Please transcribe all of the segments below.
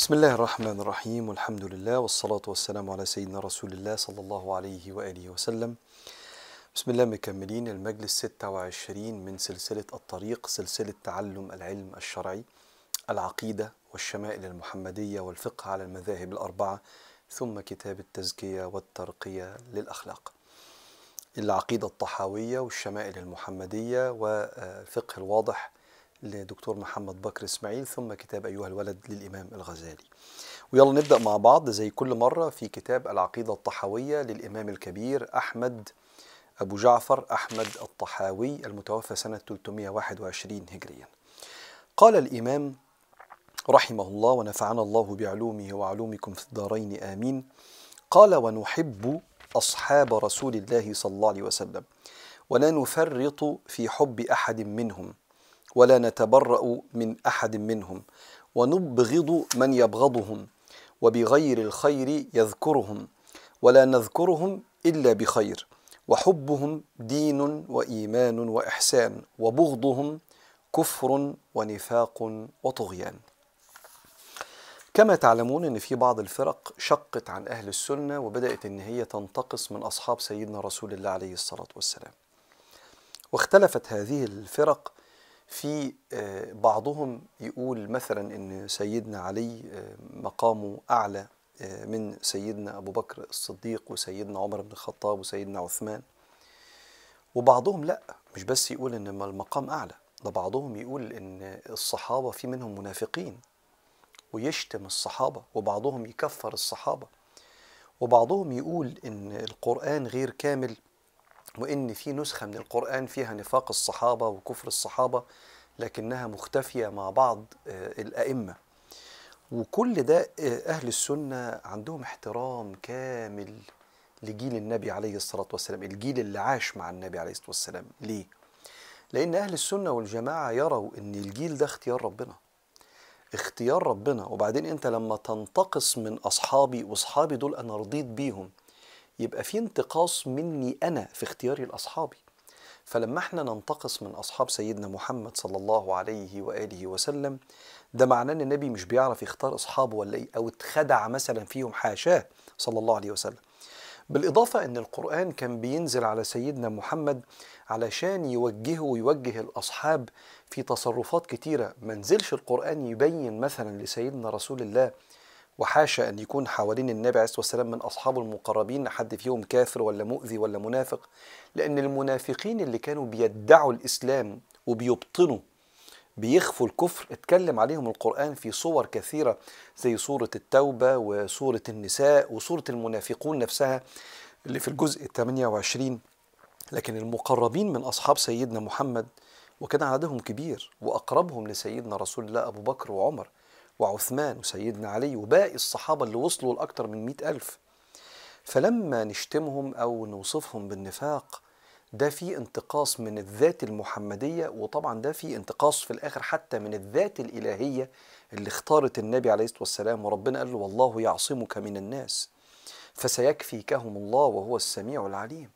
بسم الله الرحمن الرحيم والحمد لله والصلاة والسلام على سيدنا رسول الله صلى الله عليه وآله وسلم بسم الله مكملين المجلس 26 من سلسلة الطريق سلسلة تعلم العلم الشرعي العقيدة والشمائل المحمدية والفقه على المذاهب الأربعة ثم كتاب التزكية والترقية للأخلاق العقيدة الطحاوية والشمائل المحمدية والفقه الواضح لدكتور محمد بكر اسماعيل ثم كتاب أيها الولد للإمام الغزالي ويلا نبدأ مع بعض زي كل مرة في كتاب العقيدة الطحاوية للإمام الكبير أحمد أبو جعفر أحمد الطحاوي المتوفى سنة 321 هجريا قال الإمام رحمه الله ونفعنا الله بعلومه وعلومكم في الدارين آمين قال ونحب أصحاب رسول الله صلى الله عليه وسلم ولا نفرط في حب أحد منهم ولا نتبرأ من أحد منهم ونبغض من يبغضهم وبغير الخير يذكرهم ولا نذكرهم إلا بخير وحبهم دين وإيمان وإحسان وبغضهم كفر ونفاق وطغيان كما تعلمون ان في بعض الفرق شقت عن اهل السنه وبدات ان هي تنتقص من اصحاب سيدنا رسول الله عليه الصلاه والسلام واختلفت هذه الفرق في آه، بعضهم يقول مثلا ان سيدنا علي آه، مقامه اعلى آه، من سيدنا ابو بكر الصديق وسيدنا عمر بن الخطاب وسيدنا عثمان وبعضهم لا مش بس يقول ان المقام اعلى ده بعضهم يقول ان الصحابه في منهم منافقين ويشتم الصحابه وبعضهم يكفر الصحابه وبعضهم يقول ان القران غير كامل وإن في نسخة من القرآن فيها نفاق الصحابة وكفر الصحابة لكنها مختفية مع بعض آه، الأئمة وكل ده آه، أهل السنة عندهم احترام كامل لجيل النبي عليه الصلاة والسلام الجيل اللي عاش مع النبي عليه الصلاة والسلام ليه؟ لأن أهل السنة والجماعة يروا أن الجيل ده اختيار ربنا اختيار ربنا وبعدين أنت لما تنتقص من أصحابي وأصحابي دول أنا رضيت بيهم يبقى في انتقاص مني انا في اختياري لاصحابي فلما احنا ننتقص من اصحاب سيدنا محمد صلى الله عليه واله وسلم ده معناه ان النبي مش بيعرف يختار اصحابه ولا ايه او اتخدع مثلا فيهم حاشاه صلى الله عليه وسلم بالاضافه ان القران كان بينزل على سيدنا محمد علشان يوجهه ويوجه الاصحاب في تصرفات كتيره ما نزلش القران يبين مثلا لسيدنا رسول الله وحاشا أن يكون حوالين النبي عليه الصلاة والسلام من أصحابه المقربين حد فيهم كافر ولا مؤذي ولا منافق لأن المنافقين اللي كانوا بيدعوا الإسلام وبيبطنوا بيخفوا الكفر اتكلم عليهم القرآن في صور كثيرة زي سورة التوبة وسورة النساء وسورة المنافقون نفسها اللي في الجزء 28 لكن المقربين من أصحاب سيدنا محمد وكان عددهم كبير وأقربهم لسيدنا رسول الله أبو بكر وعمر وعثمان وسيدنا علي وباقي الصحابة اللي وصلوا لأكثر من مئة ألف فلما نشتمهم أو نوصفهم بالنفاق ده في انتقاص من الذات المحمدية وطبعا ده في انتقاص في الآخر حتى من الذات الإلهية اللي اختارت النبي عليه الصلاة والسلام وربنا قال له والله يعصمك من الناس فسيكفيكهم الله وهو السميع العليم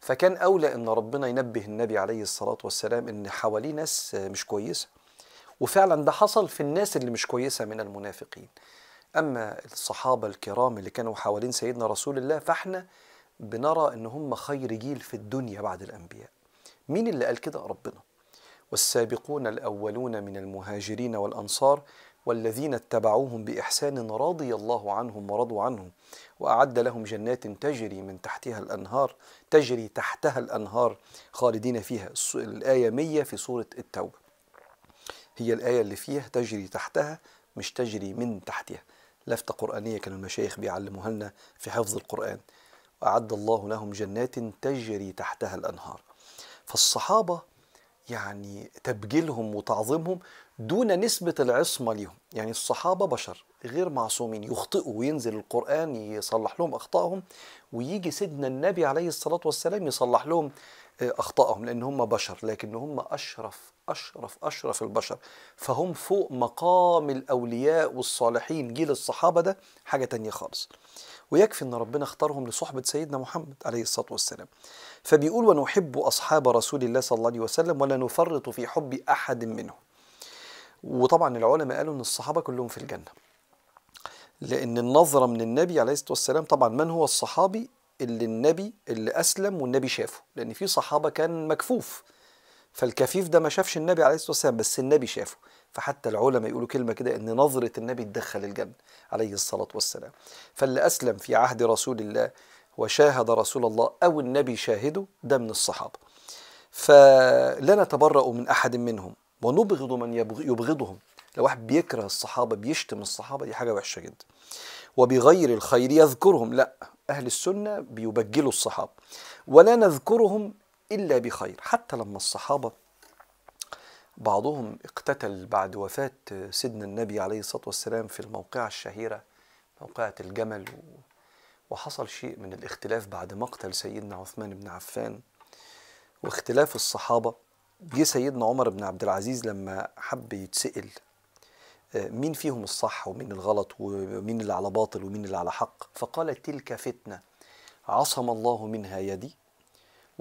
فكان أولى أن ربنا ينبه النبي عليه الصلاة والسلام أن حواليه ناس مش كويسة وفعلا ده حصل في الناس اللي مش كويسة من المنافقين أما الصحابة الكرام اللي كانوا حوالين سيدنا رسول الله فاحنا بنرى ان هم خير جيل في الدنيا بعد الانبياء مين اللي قال كده ربنا والسابقون الاولون من المهاجرين والانصار والذين اتبعوهم باحسان رضي الله عنهم ورضوا عنه واعد لهم جنات تجري من تحتها الانهار تجري تحتها الانهار خالدين فيها الايه 100 في سوره التوبه هي الآية اللي فيها تجري تحتها مش تجري من تحتها لفتة قرآنية كان المشايخ بيعلموها لنا في حفظ القرآن وأعد الله لهم جنات تجري تحتها الأنهار فالصحابة يعني تبجيلهم وتعظيمهم دون نسبة العصمة ليهم يعني الصحابة بشر غير معصومين يخطئوا وينزل القرآن يصلح لهم أخطائهم ويجي سيدنا النبي عليه الصلاة والسلام يصلح لهم آه، أخطائهم لأن هم بشر لكن هم أشرف أشرف أشرف البشر فهم فوق مقام الأولياء والصالحين جيل الصحابة ده حاجة تانية خالص ويكفي أن ربنا اختارهم لصحبة سيدنا محمد عليه الصلاة والسلام فبيقول ونحب أصحاب رسول الله صلى الله عليه وسلم ولا نفرط في حب أحد منهم وطبعا العلماء قالوا أن الصحابة كلهم في الجنة لأن النظرة من النبي عليه الصلاة والسلام طبعا من هو الصحابي اللي النبي اللي أسلم والنبي شافه لأن في صحابة كان مكفوف فالكفيف ده ما شافش النبي عليه الصلاه والسلام بس النبي شافه فحتى العلماء يقولوا كلمه كده ان نظره النبي تدخل الجنه عليه الصلاه والسلام فاللي اسلم في عهد رسول الله وشاهد رسول الله او النبي شاهده ده من الصحابه فلا نتبرأ من احد منهم ونبغض من يبغضهم لو واحد بيكره الصحابه بيشتم الصحابه دي حاجه وحشه جدا وبغير الخير يذكرهم لا أهل السنة بيبجلوا الصحابة ولا نذكرهم إلا بخير حتى لما الصحابة بعضهم اقتتل بعد وفاة سيدنا النبي عليه الصلاة والسلام في الموقعة الشهيرة موقعة الجمل وحصل شيء من الاختلاف بعد مقتل سيدنا عثمان بن عفان واختلاف الصحابة جه سيدنا عمر بن عبد العزيز لما حب يتسأل آه، مين فيهم الصح ومين الغلط ومين اللي على باطل ومين اللي على حق فقال تلك فتنة عصم الله منها يدي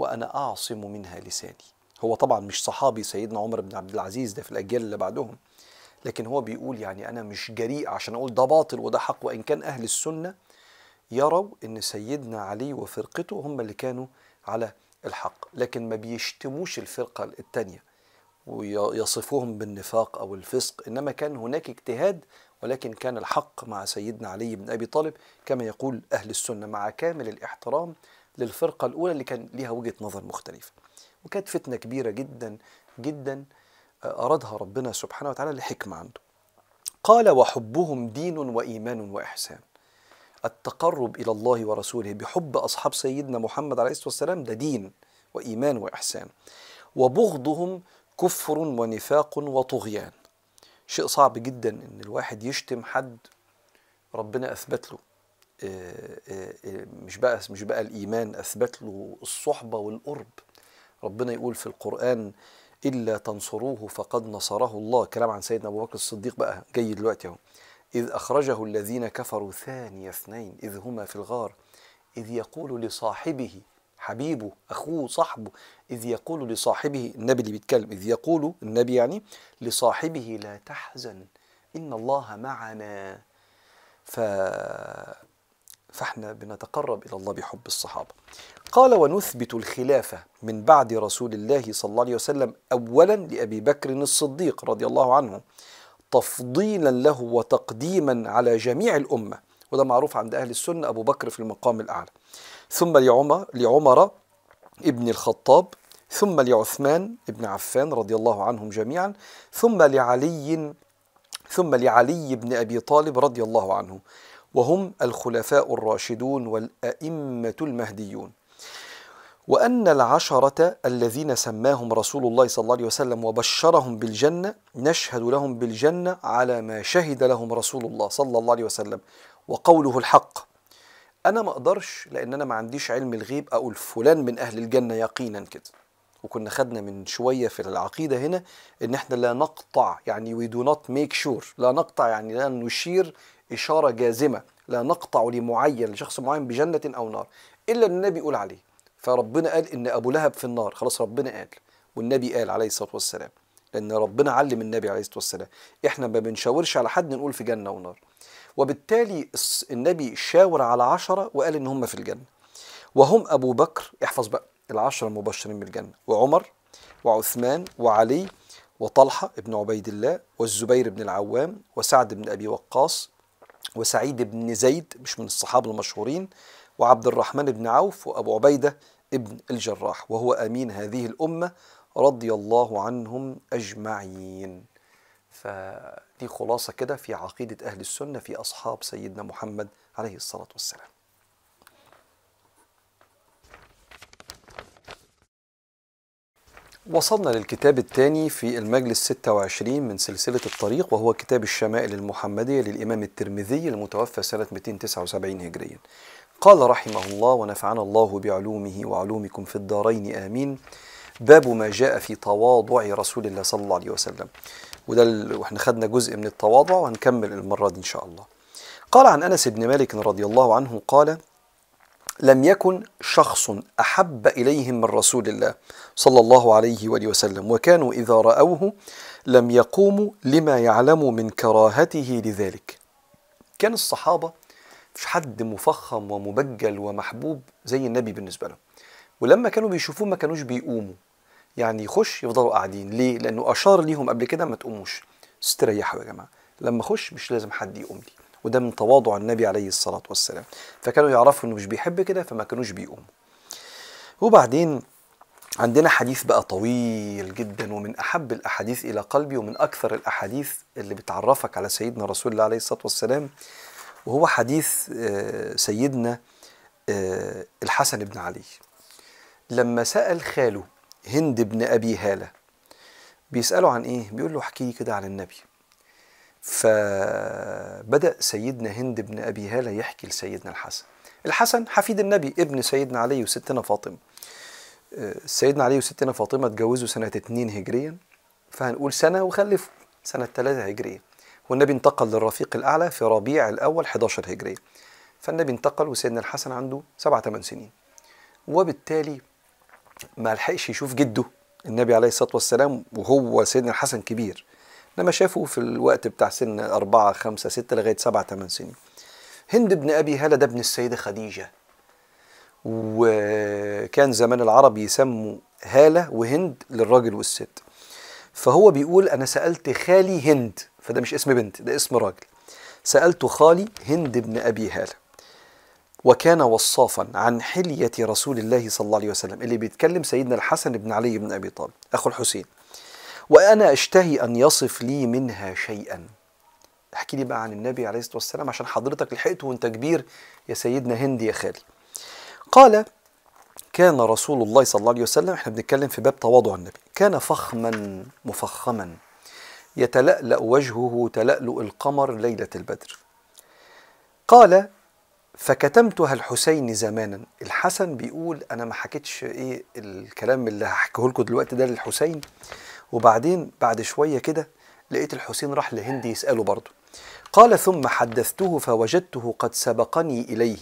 وأنا أعصم منها لساني هو طبعا مش صحابي سيدنا عمر بن عبد العزيز ده في الأجيال اللي بعدهم لكن هو بيقول يعني أنا مش جريء عشان أقول ده باطل وده حق وإن كان أهل السنة يروا أن سيدنا علي وفرقته هم اللي كانوا على الحق لكن ما بيشتموش الفرقة الثانيه ويصفوهم بالنفاق أو الفسق إنما كان هناك اجتهاد ولكن كان الحق مع سيدنا علي بن أبي طالب كما يقول أهل السنة مع كامل الاحترام للفرقة الأولى اللي كان ليها وجهة نظر مختلفة وكانت فتنة كبيرة جدا جدا آه، أرادها ربنا سبحانه وتعالى لحكمة عنده قال وحبهم دين وإيمان وإحسان التقرب إلى الله ورسوله بحب أصحاب سيدنا محمد عليه الصلاة والسلام ده دين وإيمان وإحسان وبغضهم كفر ونفاق وطغيان شيء صعب جدا ان الواحد يشتم حد ربنا اثبت له آه، آه، مش بقى مش بقى الايمان اثبت له الصحبه والقرب ربنا يقول في القران الا تنصروه فقد نصره الله كلام عن سيدنا ابو بكر الصديق بقى جاي دلوقتي اهو اذ اخرجه الذين كفروا ثاني اثنين اذ هما في الغار اذ يقول لصاحبه حبيبه اخوه صاحبه اذ يقول لصاحبه النبي اللي بيتكلم اذ يقول النبي يعني لصاحبه لا تحزن ان الله معنا ف فاحنا بنتقرب الى الله بحب الصحابه. قال ونثبت الخلافه من بعد رسول الله صلى الله عليه وسلم اولا لابي بكر الصديق رضي الله عنه تفضيلا له وتقديما على جميع الامه وده معروف عند اهل السنه ابو بكر في المقام الاعلى. ثم لعمر لعمر ابن الخطاب ثم لعثمان بن عفان رضي الله عنهم جميعا ثم لعلي ثم لعلي بن ابي طالب رضي الله عنه وهم الخلفاء الراشدون والأئمة المهديون وأن العشرة الذين سماهم رسول الله صلى الله عليه وسلم وبشرهم بالجنة نشهد لهم بالجنة على ما شهد لهم رسول الله صلى الله عليه وسلم وقوله الحق أنا ما أقدرش لأن أنا ما عنديش علم الغيب أقول فلان من أهل الجنة يقينا كده وكنا خدنا من شوية في العقيدة هنا إن إحنا لا نقطع يعني we do not make sure لا نقطع يعني لا نشير إشارة جازمة لا نقطع لمعين لشخص معين بجنة أو نار إلا أن النبي يقول عليه فربنا قال إن أبو لهب في النار خلاص ربنا قال والنبي قال عليه الصلاة والسلام لأن ربنا علم النبي عليه الصلاة والسلام إحنا ما بنشاورش على حد نقول في جنة ونار وبالتالي النبي شاور على عشرة وقال إن هم في الجنة وهم أبو بكر احفظ بقى العشرة المبشرين بالجنة وعمر وعثمان وعلي وطلحة ابن عبيد الله والزبير بن العوام وسعد بن أبي وقاص وسعيد بن زيد مش من الصحابة المشهورين وعبد الرحمن بن عوف وأبو عبيدة ابن الجراح وهو أمين هذه الأمة رضي الله عنهم أجمعين فدي خلاصة كده في عقيدة أهل السنة في أصحاب سيدنا محمد عليه الصلاة والسلام وصلنا للكتاب الثاني في المجلس 26 من سلسلة الطريق وهو كتاب الشمائل المحمدية للإمام الترمذي المتوفى سنة 279 هجريا قال رحمه الله ونفعنا الله بعلومه وعلومكم في الدارين آمين باب ما جاء في تواضع رسول الله صلى الله عليه وسلم وده ال... واحنا خدنا جزء من التواضع وهنكمل المرة دي إن شاء الله قال عن أنس بن مالك رضي الله عنه قال لم يكن شخص أحب إليهم من رسول الله صلى الله عليه وآله وسلم وكانوا إذا رأوه لم يقوموا لما يعلموا من كراهته لذلك كان الصحابة مش حد مفخم ومبجل ومحبوب زي النبي بالنسبة لهم ولما كانوا بيشوفوه ما كانوش بيقوموا يعني يخش يفضلوا قاعدين ليه؟ لأنه أشار ليهم قبل كده ما تقوموش استريحوا يا جماعة لما أخش مش لازم حد يقوم لي وده من تواضع النبي عليه الصلاة والسلام فكانوا يعرفوا انه مش بيحب كده فما كانوش بيقوموا وبعدين عندنا حديث بقى طويل جدا ومن احب الاحاديث الى قلبي ومن اكثر الاحاديث اللي بتعرفك على سيدنا رسول الله عليه الصلاه والسلام وهو حديث آه، سيدنا آه، الحسن بن علي لما سال خاله هند بن ابي هاله بيساله عن ايه بيقول له احكي لي كده عن النبي فبدأ سيدنا هند بن أبي هالة يحكي لسيدنا الحسن الحسن حفيد النبي ابن سيدنا علي وستنا فاطمة آه، سيدنا علي وستنا فاطمة اتجوزوا سنة 2 هجريا فهنقول سنة وخلفوا سنة 3 هجرية والنبي انتقل للرفيق الأعلى في ربيع الأول 11 هجرية فالنبي انتقل وسيدنا الحسن عنده 7 8 سنين وبالتالي ما لحقش يشوف جده النبي عليه الصلاة والسلام وهو سيدنا الحسن كبير لما شافوا في الوقت بتاع سن أربعة خمسة ستة لغايه سبعة ثمان سنين هند بن ابي هاله ده ابن السيده خديجه وكان زمان العرب يسموا هاله وهند للراجل والست فهو بيقول انا سالت خالي هند فده مش اسم بنت ده اسم راجل سالت خالي هند بن ابي هاله وكان وصافا عن حلية رسول الله صلى الله عليه وسلم اللي بيتكلم سيدنا الحسن بن علي بن أبي طالب أخو الحسين وأنا أشتهي أن يصف لي منها شيئا احكي لي بقى عن النبي عليه الصلاة والسلام عشان حضرتك لحقته وانت كبير يا سيدنا هند يا خالي قال كان رسول الله صلى الله عليه وسلم احنا بنتكلم في باب تواضع النبي كان فخما مفخما يتلألأ وجهه تلألؤ القمر ليلة البدر قال فكتمتها الحسين زمانا الحسن بيقول انا ما حكيتش ايه الكلام اللي هحكيه لكم دلوقتي ده للحسين وبعدين بعد شوية كده لقيت الحسين راح لهندي يسأله برضه قال ثم حدثته فوجدته قد سبقني إليه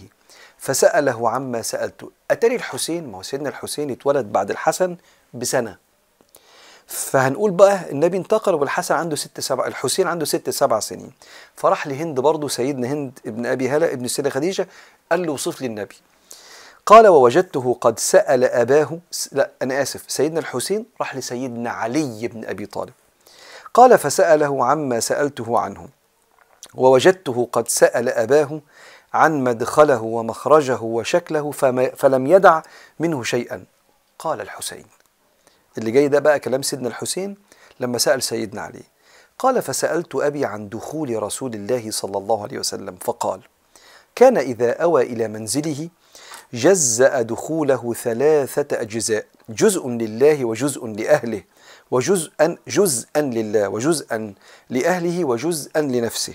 فسأله عما سألته أتاري الحسين ما هو سيدنا الحسين اتولد بعد الحسن بسنة فهنقول بقى النبي انتقل والحسن عنده ست سبع الحسين عنده ست سبع سنين فراح لهند برضه سيدنا هند ابن ابي هلا ابن السيده خديجه قال له وصف لي النبي قال ووجدته قد سأل أباه لا أنا آسف سيدنا الحسين راح لسيدنا علي بن أبي طالب قال فسأله عما سألته عنه ووجدته قد سأل أباه عن مدخله ومخرجه وشكله فما فلم يدع منه شيئا قال الحسين اللي جاي ده بقى كلام سيدنا الحسين لما سأل سيدنا علي قال فسألت أبي عن دخول رسول الله صلى الله عليه وسلم فقال كان إذا أوى إلى منزله جزأ دخوله ثلاثة أجزاء جزء لله وجزء لأهله وجزءا جزءا لله وجزءا لأهله وجزءا لنفسه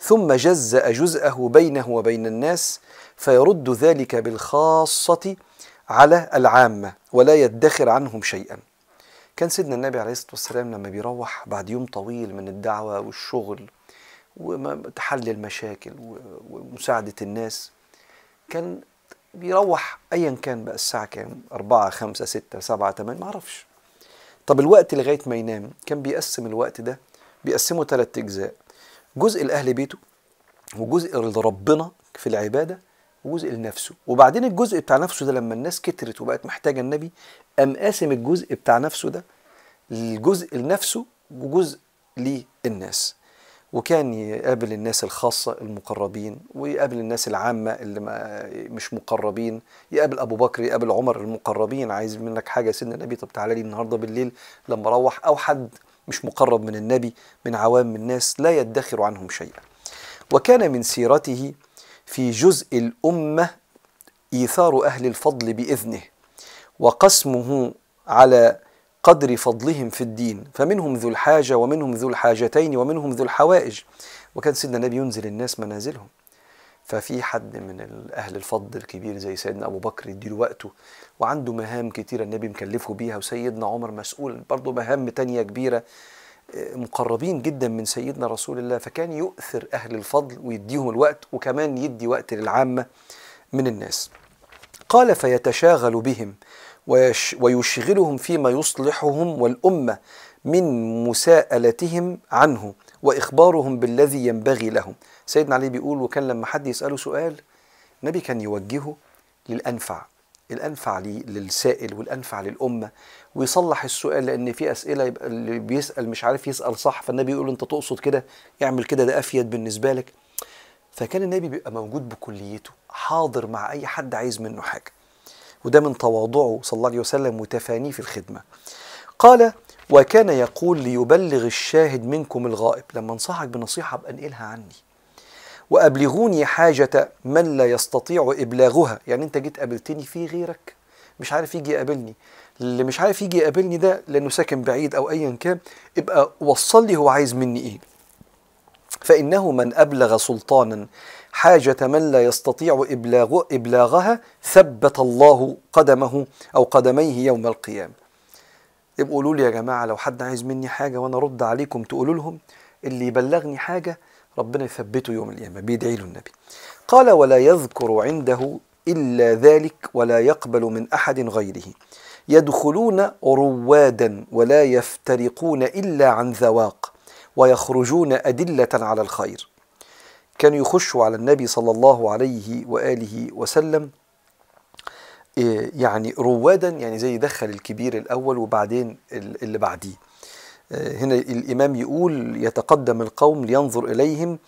ثم جزأ جزءه بينه وبين الناس فيرد ذلك بالخاصة على العامة ولا يدخر عنهم شيئا كان سيدنا النبي عليه الصلاة والسلام لما بيروح بعد يوم طويل من الدعوة والشغل وتحل المشاكل ومساعدة الناس كان بيروح ايا كان بقى الساعه كام 4 5 6 7 8 ما اعرفش طب الوقت لغايه ما ينام كان بيقسم الوقت ده بيقسمه ثلاث اجزاء جزء لاهل بيته وجزء لربنا في العباده وجزء لنفسه وبعدين الجزء بتاع نفسه ده لما الناس كترت وبقت محتاجه النبي قام قاسم الجزء بتاع نفسه ده الجزء لنفسه وجزء للناس وكان يقابل الناس الخاصة المقربين ويقابل الناس العامة اللي ما مش مقربين يقابل أبو بكر يقابل عمر المقربين عايز منك حاجة سيدنا النبي طب تعالى لي النهاردة بالليل لما أروح أو حد مش مقرب من النبي من عوام الناس لا يدخر عنهم شيئا وكان من سيرته في جزء الأمة إيثار أهل الفضل بإذنه وقسمه على قدر فضلهم في الدين فمنهم ذو الحاجة ومنهم ذو الحاجتين ومنهم ذو الحوائج وكان سيدنا النبي ينزل الناس منازلهم ففي حد من أهل الفضل الكبير زي سيدنا أبو بكر يديله وقته وعنده مهام كتيرة النبي مكلفه بيها وسيدنا عمر مسؤول برضه مهام تانية كبيرة آه، مقربين جدا من سيدنا رسول الله فكان يؤثر أهل الفضل ويديهم الوقت وكمان يدي وقت للعامة من الناس قال فيتشاغل بهم ويشغلهم فيما يصلحهم والأمة من مساءلتهم عنه وإخبارهم بالذي ينبغي لهم سيدنا علي بيقول وكان لما حد يسأله سؤال النبي كان يوجهه للأنفع الأنفع للسائل والأنفع للأمة ويصلح السؤال لأن في أسئلة يبقى اللي بيسأل مش عارف يسأل صح فالنبي يقول أنت تقصد كده اعمل كده ده أفيد بالنسبة لك فكان النبي بيبقى موجود بكليته حاضر مع أي حد عايز منه حاجة وده من تواضعه صلى الله عليه وسلم وتفانيه في الخدمة قال وكان يقول ليبلغ الشاهد منكم الغائب لما انصحك بنصيحة بأنقلها عني وأبلغوني حاجة من لا يستطيع إبلاغها يعني أنت جيت قابلتني في غيرك مش عارف يجي يقابلني اللي مش عارف يجي يقابلني ده لأنه ساكن بعيد أو أيا كان ابقى وصل لي هو عايز مني إيه فإنه من أبلغ سلطانا حاجة من لا يستطيع إبلاغ إبلاغها ثبت الله قدمه أو قدميه يوم القيامة يبقوا قولوا لي يا جماعة لو حد عايز مني حاجة وأنا أرد عليكم تقولوا لهم اللي يبلغني حاجة ربنا يثبته يوم القيامة بيدعي له النبي قال ولا يذكر عنده إلا ذلك ولا يقبل من أحد غيره يدخلون روادا ولا يفترقون إلا عن ذواق ويخرجون أدلة على الخير كانوا يخشوا على النبي صلى الله عليه وآله وسلم إيه، يعني روادا يعني زي دخل الكبير الأول وبعدين اللي بعديه آه، هنا الإمام يقول يتقدم القوم لينظر إليهم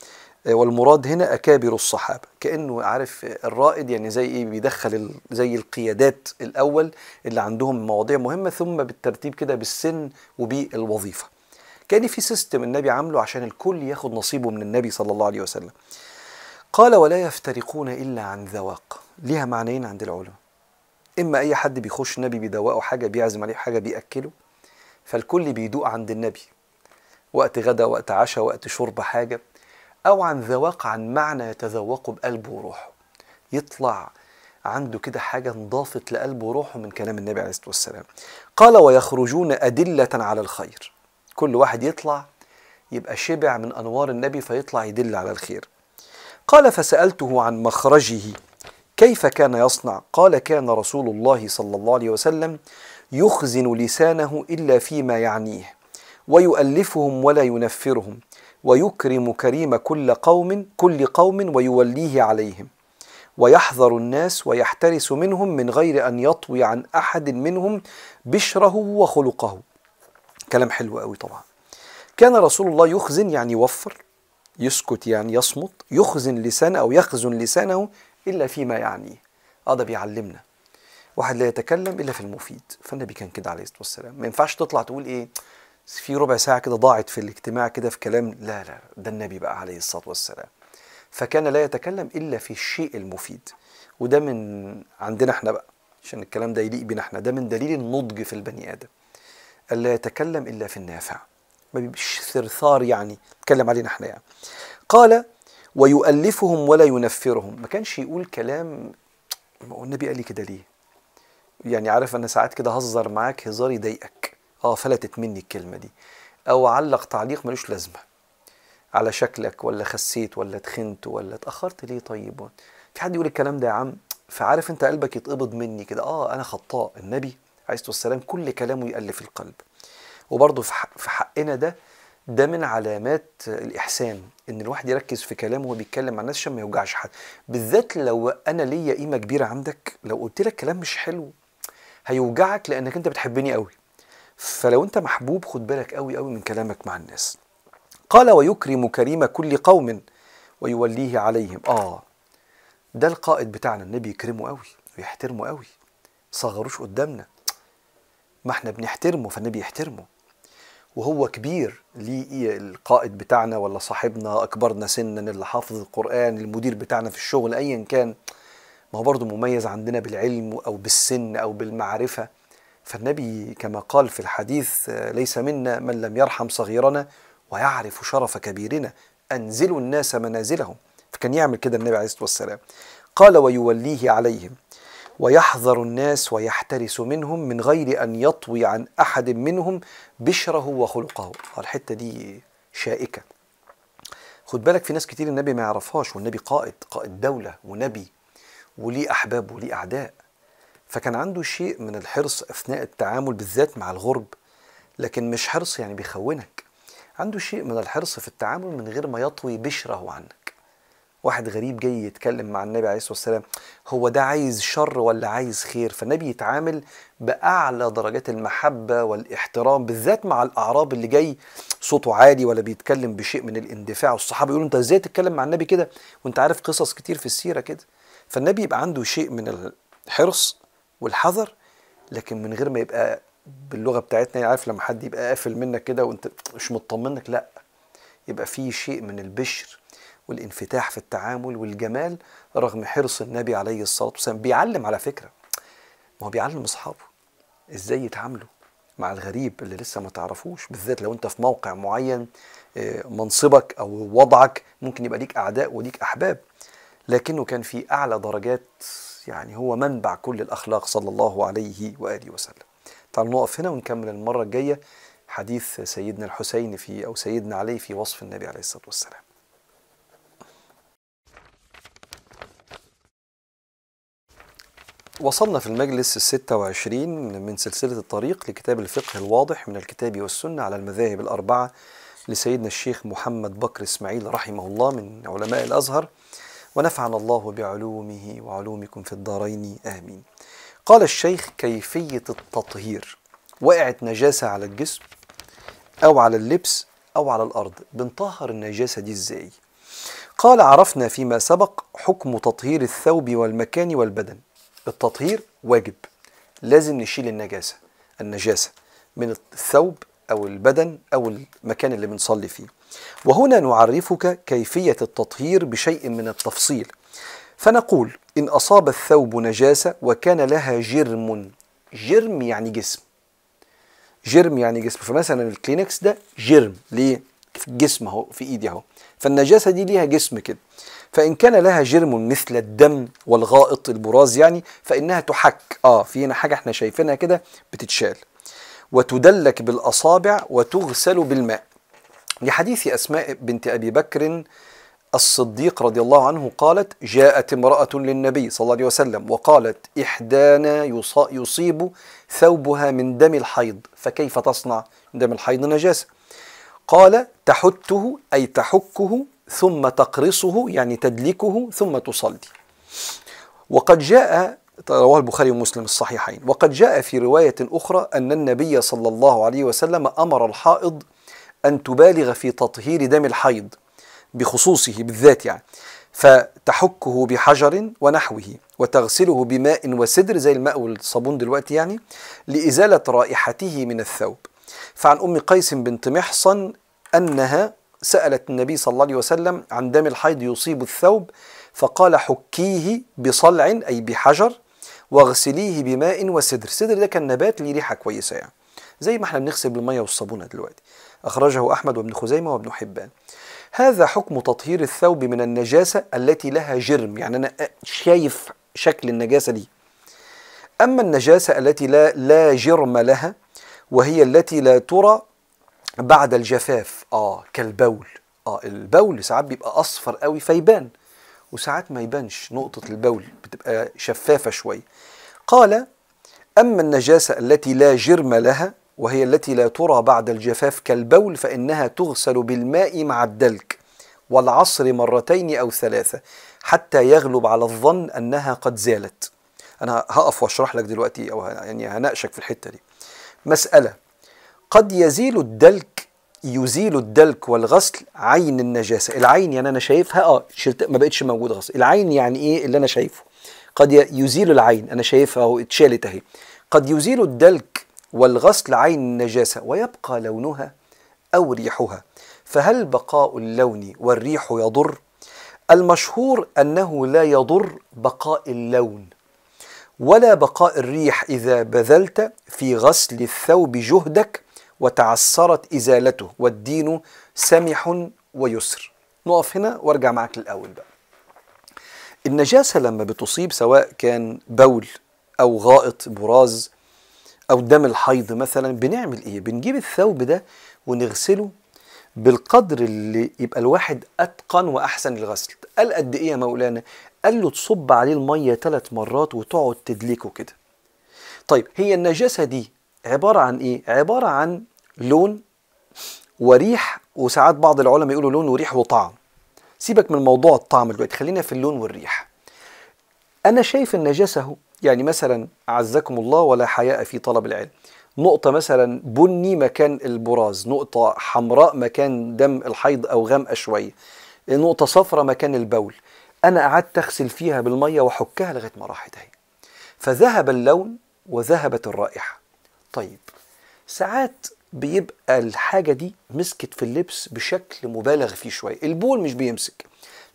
آه، والمراد هنا أكابر الصحابة كأنه عارف الرائد يعني زي إيه بيدخل زي القيادات الأول اللي عندهم مواضيع مهمة ثم بالترتيب كده بالسن وبالوظيفة كان في سيستم النبي عامله عشان الكل ياخد نصيبه من النبي صلى الله عليه وسلم قال ولا يفترقون إلا عن ذواق ليها معنيين عند العلماء إما أي حد بيخش النبي بيدوقه حاجة بيعزم عليه حاجة بيأكله فالكل بيدوق عند النبي وقت غدا وقت عشاء وقت شرب حاجة أو عن ذواق عن معنى يتذوقه بقلبه وروحه يطلع عنده كده حاجة انضافت لقلبه وروحه من كلام النبي عليه الصلاة والسلام قال ويخرجون أدلة على الخير كل واحد يطلع يبقى شبع من أنوار النبي فيطلع يدل على الخير قال فسألته عن مخرجه كيف كان يصنع قال كان رسول الله صلى الله عليه وسلم يخزن لسانه إلا فيما يعنيه ويؤلفهم ولا ينفرهم ويكرم كريم كل قوم كل قوم ويوليه عليهم ويحذر الناس ويحترس منهم من غير ان يطوي عن احد منهم بشره وخلقه كلام حلو قوي طبعا كان رسول الله يخزن يعني يوفر يسكت يعني يصمت يخزن لسانه أو يخزن لسانه إلا فيما يعنيه هذا آه بيعلمنا واحد لا يتكلم إلا في المفيد فالنبي كان كده عليه الصلاة والسلام ما ينفعش تطلع تقول إيه في ربع ساعة كده ضاعت في الاجتماع كده في كلام لا لا ده النبي بقى عليه الصلاة والسلام فكان لا يتكلم إلا في الشيء المفيد وده من عندنا احنا بقى عشان الكلام ده يليق بينا احنا ده من دليل النضج في البني آدم ألا يتكلم إلا في النافع ما بيبش ثرثار يعني نتكلم علينا احنا يعني قال ويؤلفهم ولا ينفرهم ما كانش يقول كلام والنبي قال لي كده ليه يعني عارف انا ساعات كده هزر معاك هزار يضايقك اه فلتت مني الكلمه دي او علق تعليق ملوش لازمه على شكلك ولا خسيت ولا تخنت ولا اتاخرت ليه طيب في حد يقول الكلام ده يا عم فعارف انت قلبك يتقبض مني كده اه انا خطاء النبي عليه الصلاه والسلام كل كلامه يألف القلب وبرضه في, في حقنا ده ده من علامات الإحسان إن الواحد يركز في كلامه وهو بيتكلم مع الناس عشان ما يوجعش حد بالذات لو أنا ليا قيمة كبيرة عندك لو قلت لك كلام مش حلو هيوجعك لأنك أنت بتحبني قوي فلو أنت محبوب خد بالك قوي قوي من كلامك مع الناس قال ويكرم كريم كل قوم ويوليه عليهم آه ده القائد بتاعنا النبي يكرمه قوي ويحترمه قوي صغروش قدامنا ما احنا بنحترمه فالنبي يحترمه وهو كبير ليه إيه القائد بتاعنا ولا صاحبنا أكبرنا سنا اللي حافظ القرآن المدير بتاعنا في الشغل أيا كان ما هو برضه مميز عندنا بالعلم أو بالسن أو بالمعرفة فالنبي كما قال في الحديث ليس منا من لم يرحم صغيرنا ويعرف شرف كبيرنا أنزلوا الناس منازلهم فكان يعمل كده النبي عليه الصلاة والسلام قال ويوليه عليهم ويحذر الناس ويحترس منهم من غير أن يطوي عن أحد منهم بشره وخلقه الحتة دي شائكة خد بالك في ناس كتير النبي ما يعرفهاش والنبي قائد قائد دولة ونبي وليه أحباب وليه أعداء فكان عنده شيء من الحرص أثناء التعامل بالذات مع الغرب لكن مش حرص يعني بيخونك عنده شيء من الحرص في التعامل من غير ما يطوي بشره عنك واحد غريب جاي يتكلم مع النبي عليه الصلاه والسلام هو ده عايز شر ولا عايز خير فالنبي يتعامل باعلى درجات المحبه والاحترام بالذات مع الاعراب اللي جاي صوته عالي ولا بيتكلم بشيء من الاندفاع والصحابه يقولوا انت ازاي تتكلم مع النبي كده وانت عارف قصص كتير في السيره كده فالنبي يبقى عنده شيء من الحرص والحذر لكن من غير ما يبقى باللغه بتاعتنا يعني عارف لما حد يبقى قافل منك كده وانت مش مطمنك لا يبقى في شيء من البشر والانفتاح في التعامل والجمال رغم حرص النبي عليه الصلاة والسلام بيعلم على فكرة ما هو بيعلم أصحابه إزاي يتعاملوا مع الغريب اللي لسه ما تعرفوش بالذات لو انت في موقع معين آه، منصبك او وضعك ممكن يبقى ليك اعداء وليك احباب لكنه كان في اعلى درجات يعني هو منبع كل الاخلاق صلى الله عليه واله وسلم تعالوا نقف هنا ونكمل المره الجايه حديث سيدنا الحسين في او سيدنا علي في وصف النبي عليه الصلاه والسلام وصلنا في المجلس الستة وعشرين من سلسلة الطريق لكتاب الفقه الواضح من الكتاب والسنة على المذاهب الأربعة لسيدنا الشيخ محمد بكر إسماعيل رحمه الله من علماء الأزهر ونفعنا الله بعلومه وعلومكم في الدارين آمين قال الشيخ كيفية التطهير وقعت نجاسة على الجسم أو على اللبس أو على الأرض بنطهر النجاسة دي إزاي؟ قال عرفنا فيما سبق حكم تطهير الثوب والمكان والبدن التطهير واجب لازم نشيل النجاسة النجاسة من الثوب أو البدن أو المكان اللي بنصلي فيه وهنا نعرفك كيفية التطهير بشيء من التفصيل فنقول إن أصاب الثوب نجاسة وكان لها جرم جرم يعني جسم جرم يعني جسم فمثلا الكلينكس ده جرم ليه في الجسم اهو في ايدي اهو فالنجاسه دي ليها جسم كده فإن كان لها جرم مثل الدم والغائط البراز يعني فإنها تحك آه في هنا حاجة احنا شايفينها كده بتتشال وتدلك بالأصابع وتغسل بالماء لحديث أسماء بنت أبي بكر الصديق رضي الله عنه قالت جاءت امرأة للنبي صلى الله عليه وسلم وقالت إحدانا يصيب ثوبها من دم الحيض فكيف تصنع من دم الحيض نجاسة قال تحته أي تحكه ثم تقرصه يعني تدلكه ثم تصلي وقد جاء رواه البخاري ومسلم الصحيحين وقد جاء في رواية أخرى أن النبي صلى الله عليه وسلم أمر الحائض أن تبالغ في تطهير دم الحيض بخصوصه بالذات يعني فتحكه بحجر ونحوه وتغسله بماء وسدر زي الماء والصابون دلوقتي يعني لإزالة رائحته من الثوب فعن أم قيس بنت محصن أنها سألت النبي صلى الله عليه وسلم عن دم الحيض يصيب الثوب فقال حكيه بصلع أي بحجر واغسليه بماء وسدر سدر ده كان نبات ليه ريحة كويسة يعني زي ما احنا بنغسل بالمية والصابونة دلوقتي أخرجه أحمد وابن خزيمة وابن حبان هذا حكم تطهير الثوب من النجاسة التي لها جرم يعني أنا شايف شكل النجاسة دي أما النجاسة التي لا, لا جرم لها وهي التي لا ترى بعد الجفاف اه كالبول اه البول ساعات بيبقى اصفر قوي فيبان وساعات ما يبانش نقطة البول بتبقى شفافة شوية قال أما النجاسة التي لا جرم لها وهي التي لا ترى بعد الجفاف كالبول فإنها تغسل بالماء مع الدلك والعصر مرتين أو ثلاثة حتى يغلب على الظن أنها قد زالت أنا هقف وأشرح لك دلوقتي أو يعني هناقشك في الحتة دي مسألة قد يزيل الدلك يزيل الدلك والغسل عين النجاسه العين يعني انا شايفها اه شلت ما بقتش موجود غسل العين يعني ايه اللي انا شايفه قد يزيل العين انا شايفها اهو اتشالت اهي قد يزيل الدلك والغسل عين النجاسه ويبقى لونها او ريحها فهل بقاء اللون والريح يضر المشهور انه لا يضر بقاء اللون ولا بقاء الريح اذا بذلت في غسل الثوب جهدك وتعسرت إزالته والدين سمح ويسر نقف هنا وارجع معاك للأول بقى النجاسة لما بتصيب سواء كان بول أو غائط براز أو دم الحيض مثلا بنعمل إيه؟ بنجيب الثوب ده ونغسله بالقدر اللي يبقى الواحد أتقن وأحسن للغسل قال قد إيه يا مولانا؟ قال له تصب عليه المية ثلاث مرات وتقعد تدلكه كده طيب هي النجاسة دي عباره عن ايه عباره عن لون وريح وساعات بعض العلماء يقولوا لون وريح وطعم سيبك من موضوع الطعم دلوقتي خلينا في اللون والريح انا شايف النجاسه اهو يعني مثلا عزكم الله ولا حياء في طلب العلم نقطة مثلا بني مكان البراز نقطة حمراء مكان دم الحيض أو غامقة شوية نقطة صفراء مكان البول أنا قعدت أغسل فيها بالمية وحكها لغاية ما راحت أهي فذهب اللون وذهبت الرائحة طيب ساعات بيبقى الحاجة دي مسكت في اللبس بشكل مبالغ فيه شوية البول مش بيمسك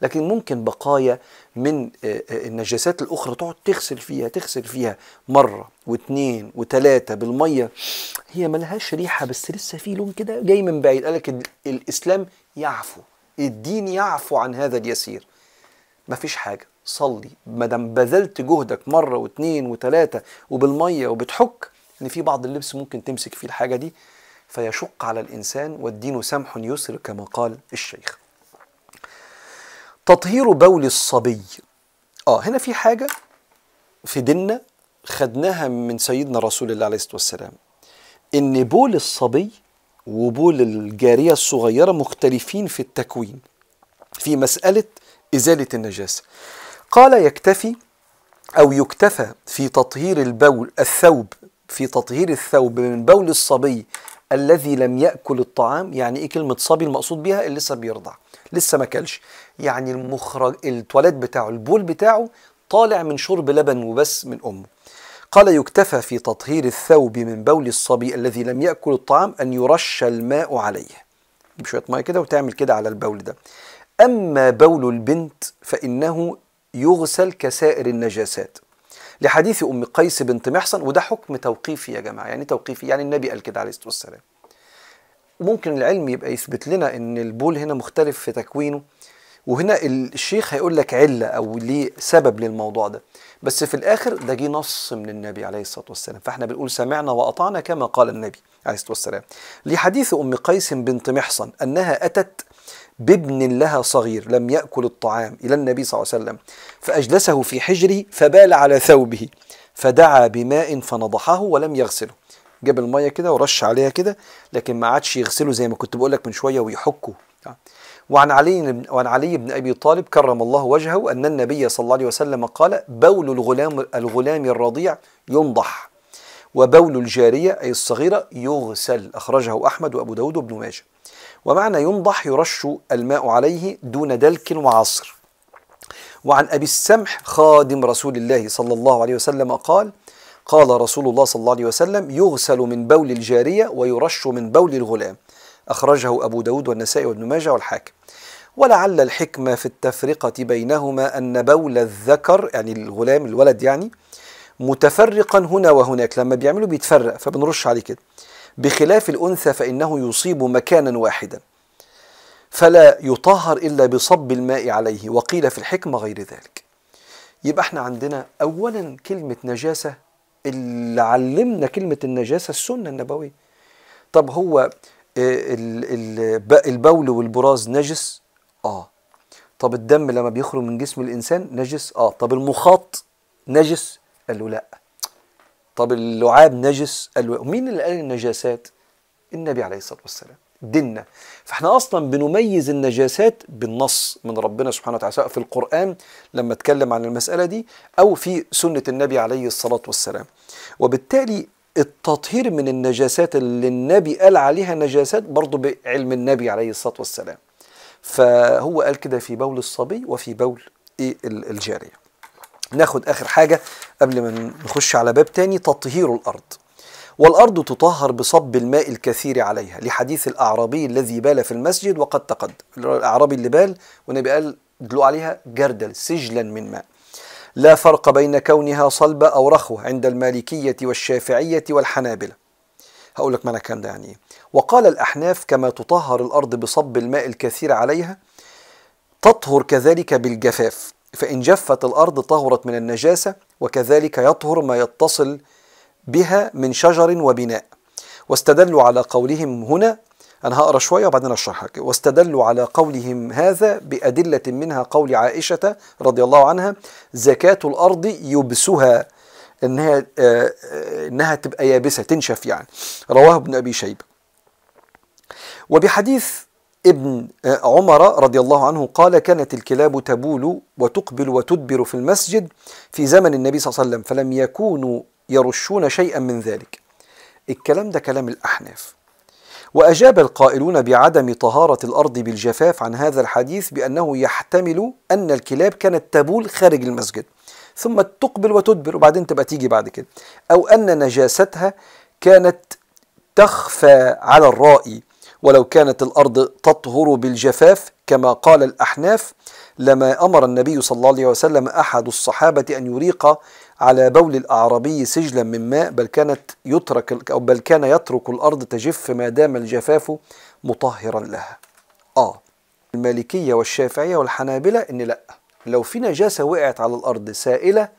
لكن ممكن بقايا من آه، آه، النجاسات الأخرى تقعد تغسل فيها تغسل فيها مرة واثنين وثلاثة بالمية هي ملهاش ريحة بس لسه في لون كده جاي من بعيد قالك الإسلام يعفو الدين يعفو عن هذا اليسير مفيش حاجة صلي ما دام بذلت جهدك مرة واثنين وثلاثة وبالمية وبتحك ان في بعض اللبس ممكن تمسك فيه الحاجه دي فيشق على الانسان والدين سمح يسر كما قال الشيخ تطهير بول الصبي اه هنا في حاجه في ديننا خدناها من سيدنا رسول الله عليه الصلاه والسلام ان بول الصبي وبول الجاريه الصغيره مختلفين في التكوين في مساله ازاله النجاسه قال يكتفي او يكتفى في تطهير البول الثوب في تطهير الثوب من بول الصبي الذي لم يأكل الطعام يعني إيه كلمة صبي المقصود بيها اللي لسه بيرضع لسه ما كلش يعني المخرج التواليت بتاعه البول بتاعه طالع من شرب لبن وبس من أمه قال يكتفى في تطهير الثوب من بول الصبي الذي لم يأكل الطعام أن يرش الماء عليه بشوية مية كده وتعمل كده على البول ده أما بول البنت فإنه يغسل كسائر النجاسات لحديث ام قيس بنت محصن وده حكم توقيفي يا جماعه يعني توقيفي يعني النبي قال كده عليه الصلاه والسلام ممكن العلم يبقى يثبت لنا ان البول هنا مختلف في تكوينه وهنا الشيخ هيقول لك عله او ليه سبب للموضوع ده بس في الاخر ده جه نص من النبي عليه الصلاه والسلام فاحنا بنقول سمعنا واطعنا كما قال النبي عليه الصلاه والسلام لحديث ام قيس بنت محصن انها اتت بابن لها صغير لم يأكل الطعام إلى النبي صلى الله عليه وسلم فأجلسه في حجره فبال على ثوبه فدعا بماء فنضحه ولم يغسله جاب المية كده ورش عليها كده لكن ما عادش يغسله زي ما كنت بقول لك من شوية ويحكه وعن علي وعن علي بن ابي طالب كرم الله وجهه ان النبي صلى الله عليه وسلم قال: بول الغلام الغلام الرضيع ينضح وبول الجاريه اي الصغيره يغسل اخرجه احمد وابو داود وابن ماجه. ومعنى ينضح يرش الماء عليه دون دلك وعصر وعن أبي السمح خادم رسول الله صلى الله عليه وسلم قال قال رسول الله صلى الله عليه وسلم يغسل من بول الجارية ويرش من بول الغلام أخرجه أبو داود والنسائي وابن ماجه والحاكم ولعل الحكمة في التفرقة بينهما أن بول الذكر يعني الغلام الولد يعني متفرقا هنا وهناك لما بيعملوا بيتفرق فبنرش عليه كده بخلاف الأنثى فإنه يصيب مكانا واحدا فلا يطهر إلا بصب الماء عليه وقيل في الحكمة غير ذلك يبقى احنا عندنا أولا كلمة نجاسة اللي علمنا كلمة النجاسة السنة النبوية طب هو آه، البول والبراز نجس اه طب الدم لما بيخرج من جسم الانسان نجس اه طب المخاط نجس قال له لا طب اللعاب نجس الو... مين اللي قال النجاسات النبي عليه الصلاه والسلام دينا فاحنا اصلا بنميز النجاسات بالنص من ربنا سبحانه وتعالى سواء في القران لما اتكلم عن المساله دي او في سنه النبي عليه الصلاه والسلام وبالتالي التطهير من النجاسات اللي النبي قال عليها نجاسات برضه بعلم النبي عليه الصلاه والسلام فهو قال كده في بول الصبي وفي بول إيه الجاريه ناخد آخر حاجة قبل ما نخش على باب تاني تطهير الأرض والأرض تطهر بصب الماء الكثير عليها لحديث الأعرابي الذي بال في المسجد وقد تقدم الأعرابي اللي بال والنبي قال دلو عليها جردل سجلا من ماء لا فرق بين كونها صلبة أو رخوة عند المالكية والشافعية والحنابلة هقول لك ما الكلام ده يعني ايه وقال الأحناف كما تطهر الأرض بصب الماء الكثير عليها تطهر كذلك بالجفاف فإن جفت الأرض طهرت من النجاسة وكذلك يطهر ما يتصل بها من شجر وبناء واستدلوا على قولهم هنا أنا هقرأ شوية وبعدين أشرحك واستدلوا على قولهم هذا بأدلة منها قول عائشة رضي الله عنها زكاة الأرض يبسها إنها آه، إنها تبقى يابسة تنشف يعني رواه ابن أبي شيبة وبحديث ابن آه، عمر رضي الله عنه قال كانت الكلاب تبول وتقبل وتدبر في المسجد في زمن النبي صلى الله عليه وسلم فلم يكونوا يرشون شيئا من ذلك الكلام ده كلام الأحناف وأجاب القائلون بعدم طهارة الأرض بالجفاف عن هذا الحديث بأنه يحتمل أن الكلاب كانت تبول خارج المسجد ثم تقبل وتدبر وبعدين تبقى تيجي بعد كده أو أن نجاستها كانت تخفى على الرائي ولو كانت الأرض تطهر بالجفاف كما قال الأحناف لما أمر النبي صلى الله عليه وسلم أحد الصحابة أن يريق على بول الأعرابي سجلا من ماء بل كانت يترك أو بل كان يترك الأرض تجف ما دام الجفاف مطهرا لها. آه المالكية والشافعية والحنابلة إن لأ لو في نجاسة وقعت على الأرض سائلة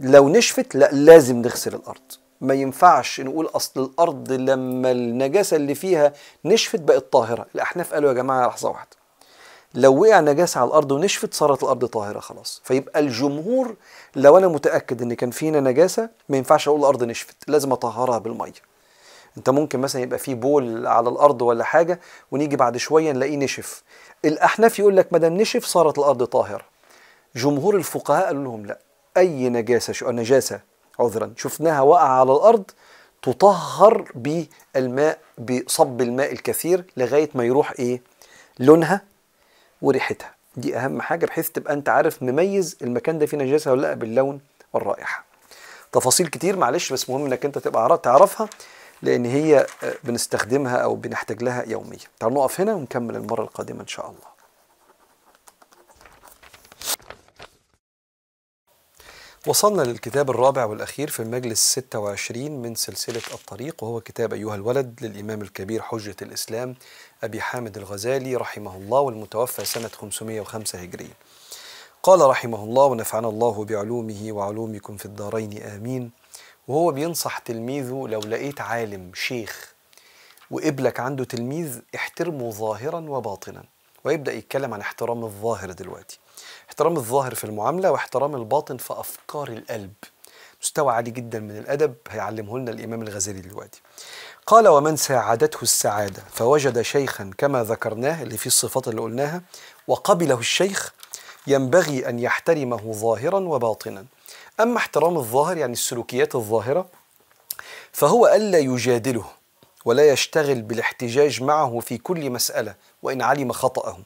لو نشفت لا لازم نغسل الأرض ما ينفعش نقول اصل الارض لما النجاسه اللي فيها نشفت بقت طاهره الاحناف قالوا يا جماعه لحظه واحده لو وقع نجاسه على الارض ونشفت صارت الارض طاهره خلاص فيبقى الجمهور لو انا متاكد ان كان فينا نجاسه ما ينفعش اقول الارض نشفت لازم اطهرها بالميه انت ممكن مثلا يبقى في بول على الارض ولا حاجه ونيجي بعد شويه نلاقيه نشف الاحناف يقول لك ما دام نشف صارت الارض طاهره جمهور الفقهاء قالوا لهم لا اي نجاسه شو نجاسه عذرا شفناها واقعة على الأرض تطهر بالماء بصب الماء الكثير لغاية ما يروح إيه لونها وريحتها دي أهم حاجة بحيث تبقى أنت عارف مميز المكان ده فيه نجاسة ولا لأ باللون والرائحة تفاصيل كتير معلش بس مهم انك انت تبقى تعرفها لان هي آه، بنستخدمها او بنحتاج لها يوميا تعالوا نقف هنا ونكمل المره القادمه ان شاء الله وصلنا للكتاب الرابع والأخير في المجلس 26 من سلسلة الطريق وهو كتاب أيها الولد للإمام الكبير حجة الإسلام أبي حامد الغزالي رحمه الله والمتوفى سنة 505 هجرية قال رحمه الله ونفعنا الله بعلومه وعلومكم في الدارين آمين وهو بينصح تلميذه لو لقيت عالم شيخ وقبلك عنده تلميذ احترمه ظاهرا وباطنا ويبدأ يتكلم عن احترام الظاهر دلوقتي احترام الظاهر في المعاملة واحترام الباطن في أفكار القلب مستوى عالي جدا من الأدب هيعلمه لنا الإمام الغزالي دلوقتي قال ومن ساعدته السعادة فوجد شيخا كما ذكرناه اللي فيه الصفات اللي قلناها وقبله الشيخ ينبغي أن يحترمه ظاهرا وباطنا أما احترام الظاهر يعني السلوكيات الظاهرة فهو ألا يجادله ولا يشتغل بالاحتجاج معه في كل مسألة وإن علم خطأه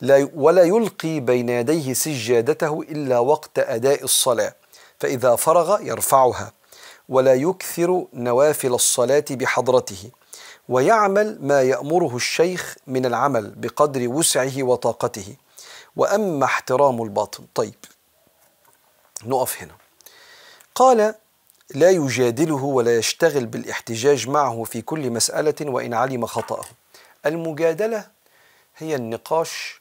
لا ولا يلقي بين يديه سجادته إلا وقت أداء الصلاة فإذا فرغ يرفعها ولا يكثر نوافل الصلاة بحضرته ويعمل ما يأمره الشيخ من العمل بقدر وسعه وطاقته وأما احترام الباطن طيب نقف هنا قال لا يجادله ولا يشتغل بالاحتجاج معه في كل مسألة وإن علم خطأه المجادلة هي النقاش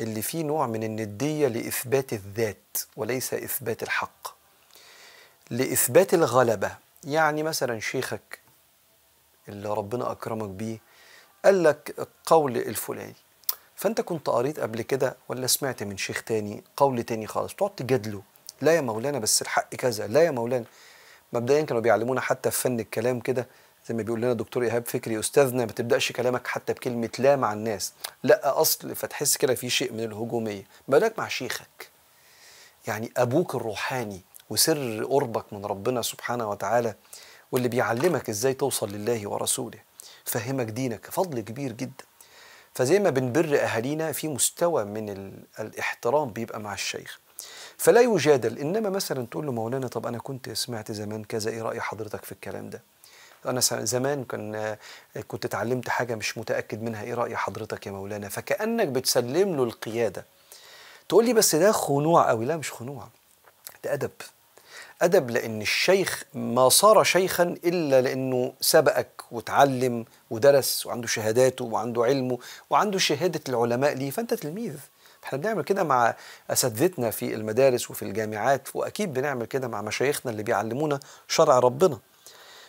اللي فيه نوع من الندية لإثبات الذات وليس إثبات الحق لإثبات الغلبة يعني مثلا شيخك اللي ربنا أكرمك بيه قال لك القول الفلاني فأنت كنت قريت قبل كده ولا سمعت من شيخ تاني قول تاني خالص تقعد تجادله لا يا مولانا بس الحق كذا لا يا مولانا مبدئيا كانوا بيعلمونا حتى في فن الكلام كده زي ما بيقول لنا دكتور ايهاب فكري استاذنا ما تبداش كلامك حتى بكلمه لا مع الناس لا اصل فتحس كده في شيء من الهجوميه ما بالك مع شيخك يعني ابوك الروحاني وسر قربك من ربنا سبحانه وتعالى واللي بيعلمك ازاي توصل لله ورسوله فهمك دينك فضل كبير جدا فزي ما بنبر اهالينا في مستوى من الاحترام بيبقى مع الشيخ فلا يجادل انما مثلا تقول له مولانا طب انا كنت سمعت زمان كذا ايه راي حضرتك في الكلام ده انا زمان كان آه، كنت اتعلمت حاجه مش متاكد منها ايه راي حضرتك يا مولانا فكانك بتسلم له القياده تقول لي بس ده خنوع قوي لا مش خنوع ده ادب أدب لأن الشيخ ما صار شيخا إلا لأنه سبقك وتعلم ودرس وعنده شهاداته وعنده علمه وعنده شهادة العلماء ليه فأنت تلميذ احنا بنعمل كده مع أساتذتنا في المدارس وفي الجامعات وأكيد بنعمل كده مع مشايخنا اللي بيعلمونا شرع ربنا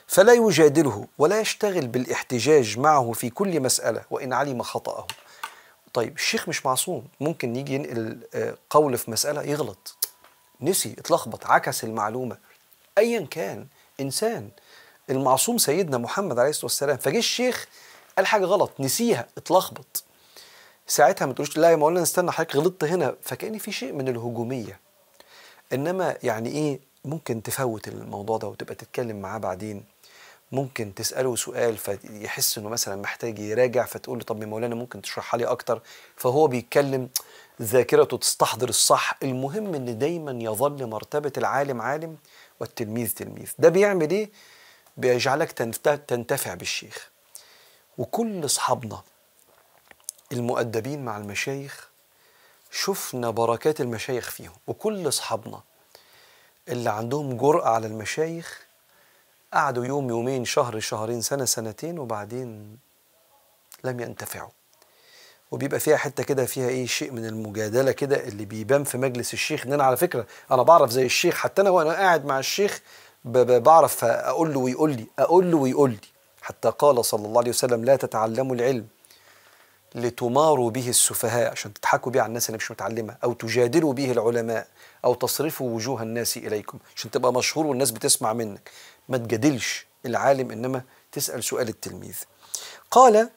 فلا يجادله ولا يشتغل بالاحتجاج معه في كل مسألة وإن علم خطأه طيب الشيخ مش معصوم ممكن يجي ينقل آه، قول في مسألة يغلط نسي اتلخبط عكس المعلومة أيا كان إنسان المعصوم سيدنا محمد عليه الصلاة والسلام فجه الشيخ قال حاجة غلط نسيها اتلخبط ساعتها ما تقولش لا يا مولانا استنى حضرتك غلطت هنا فكأن في شيء من الهجومية إنما يعني إيه ممكن تفوت الموضوع ده وتبقى تتكلم معاه بعدين ممكن تساله سؤال فيحس انه مثلا محتاج يراجع فتقول له طب مولانا ممكن تشرحها لي اكتر فهو بيتكلم ذاكرته تستحضر الصح المهم ان دايما يظل مرتبه العالم عالم والتلميذ تلميذ ده بيعمل ايه بيجعلك تنتفع بالشيخ وكل اصحابنا المؤدبين مع المشايخ شفنا بركات المشايخ فيهم وكل اصحابنا اللي عندهم جرأة على المشايخ قعدوا يوم يومين شهر شهرين سنة سنتين وبعدين لم ينتفعوا وبيبقى فيها حته كده فيها ايه شيء من المجادله كده اللي بيبان في مجلس الشيخ ان انا على فكره انا بعرف زي الشيخ حتى انا وانا قاعد مع الشيخ بعرف اقول له ويقول لي اقول له ويقول لي حتى قال صلى الله عليه وسلم لا تتعلموا العلم لتماروا به السفهاء عشان تضحكوا به على الناس اللي مش متعلمه او تجادلوا به العلماء او تصرفوا وجوه الناس اليكم عشان تبقى مشهور والناس بتسمع منك ما تجادلش العالم إنما تسأل سؤال التلميذ قال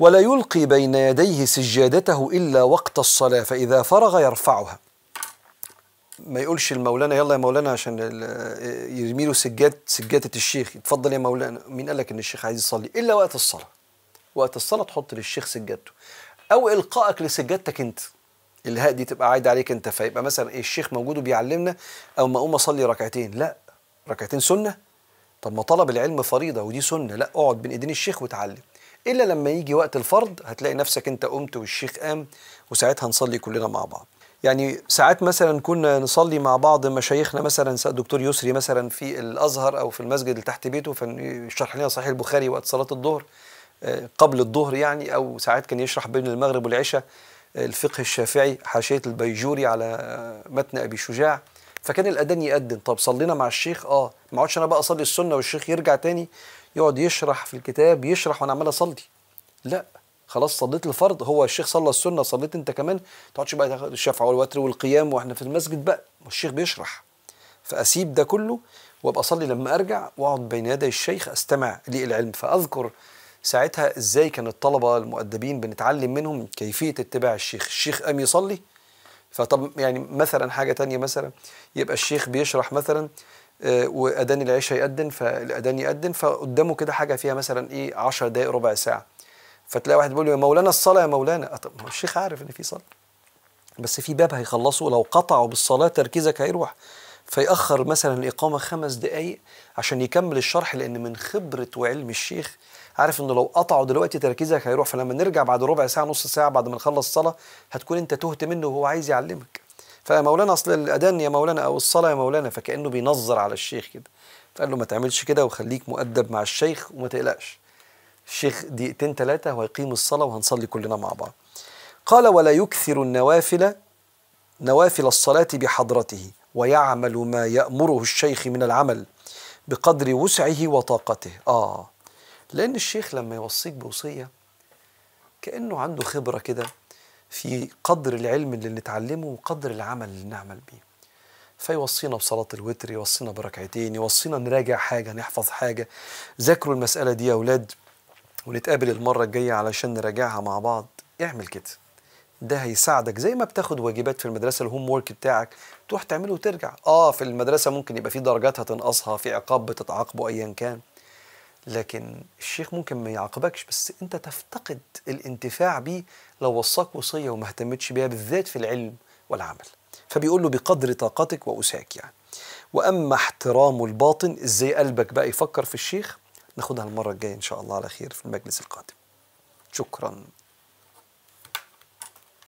ولا يلقي بين يديه سجادته إلا وقت الصلاة فإذا فرغ يرفعها ما يقولش المولانا يلا يا مولانا عشان يرمي له سجاد سجادة الشيخ اتفضل يا مولانا مين قال لك ان الشيخ عايز يصلي الا وقت الصلاه وقت الصلاه تحط للشيخ سجادته او القائك لسجادتك انت الهاء دي تبقى عايده عليك انت فيبقى مثلا إيه، الشيخ موجود وبيعلمنا او ما اقوم اصلي ركعتين لا ركعتين سنه طب ما طلب العلم فريضه ودي سنه لا اقعد بين ايدين الشيخ وتعلم الا لما يجي وقت الفرض هتلاقي نفسك انت قمت والشيخ قام وساعتها نصلي كلنا مع بعض يعني ساعات مثلا كنا نصلي مع بعض مشايخنا مثلا دكتور يسري مثلا في الازهر او في المسجد اللي تحت بيته فيشرح لنا صحيح البخاري وقت صلاه الظهر آه، قبل الظهر يعني او ساعات كان يشرح بين المغرب والعشاء آه، الفقه الشافعي حاشيه البيجوري على آه، متن ابي شجاع فكان الاذان يأذن طب صلينا مع الشيخ اه ما اقعدش انا بقى اصلي السنه والشيخ يرجع تاني يقعد يشرح في الكتاب يشرح وانا عمال اصلي لا خلاص صليت الفرض هو الشيخ صلى السنه صليت انت كمان ما تقعدش بقى تاخد الشفع والوتر والقيام واحنا في المسجد بقى والشيخ بيشرح فاسيب ده كله وابقى اصلي لما ارجع واقعد بين يدي الشيخ استمع للعلم فاذكر ساعتها ازاي كان الطلبه المؤدبين بنتعلم منهم كيفيه اتباع الشيخ الشيخ قام يصلي فطب يعني مثلا حاجه تانية مثلا يبقى الشيخ بيشرح مثلا آه، واذان العشاء يأذن فالاذان يأذن فقدامه كده حاجه فيها مثلا ايه 10 دقائق ربع ساعه فتلاقي واحد بيقول له يا مولانا الصلاه يا مولانا أه، طب الشيخ عارف ان في صلاه بس في باب هيخلصه لو قطعوا بالصلاه تركيزك هيروح فيأخر مثلا الإقامة خمس دقايق عشان يكمل الشرح لأن من خبرة وعلم الشيخ عارف انه لو قطعوا دلوقتي تركيزك هيروح فلما نرجع بعد ربع ساعه نص ساعه بعد ما نخلص الصلاه هتكون انت تهت منه وهو عايز يعلمك فيا مولانا اصل الاذان يا مولانا او الصلاه يا مولانا فكانه بينظر على الشيخ كده فقال له ما تعملش كده وخليك مؤدب مع الشيخ وما تقلقش الشيخ دقيقتين ثلاثه وهيقيم الصلاه وهنصلي كلنا مع بعض قال ولا يكثر النوافل نوافل الصلاه بحضرته ويعمل ما يامره الشيخ من العمل بقدر وسعه وطاقته اه لأن الشيخ لما يوصيك بوصية كأنه عنده خبرة كده في قدر العلم اللي نتعلمه وقدر العمل اللي نعمل بيه فيوصينا بصلاة الوتر يوصينا بركعتين يوصينا نراجع حاجة نحفظ حاجة ذاكروا المسألة دي يا أولاد ونتقابل المرة الجاية علشان نراجعها مع بعض اعمل كده ده هيساعدك زي ما بتاخد واجبات في المدرسه الهوم وورك بتاعك تروح تعمله وترجع اه في المدرسه ممكن يبقى في درجات هتنقصها في عقاب بتتعاقبه ايا كان لكن الشيخ ممكن ما يعاقبكش بس انت تفتقد الانتفاع به لو وصاك وصيه وما اهتمتش بيها بالذات في العلم والعمل فبيقول له بقدر طاقتك واساك يعني واما احترام الباطن ازاي قلبك بقى يفكر في الشيخ ناخدها المره الجايه ان شاء الله على خير في المجلس القادم شكرا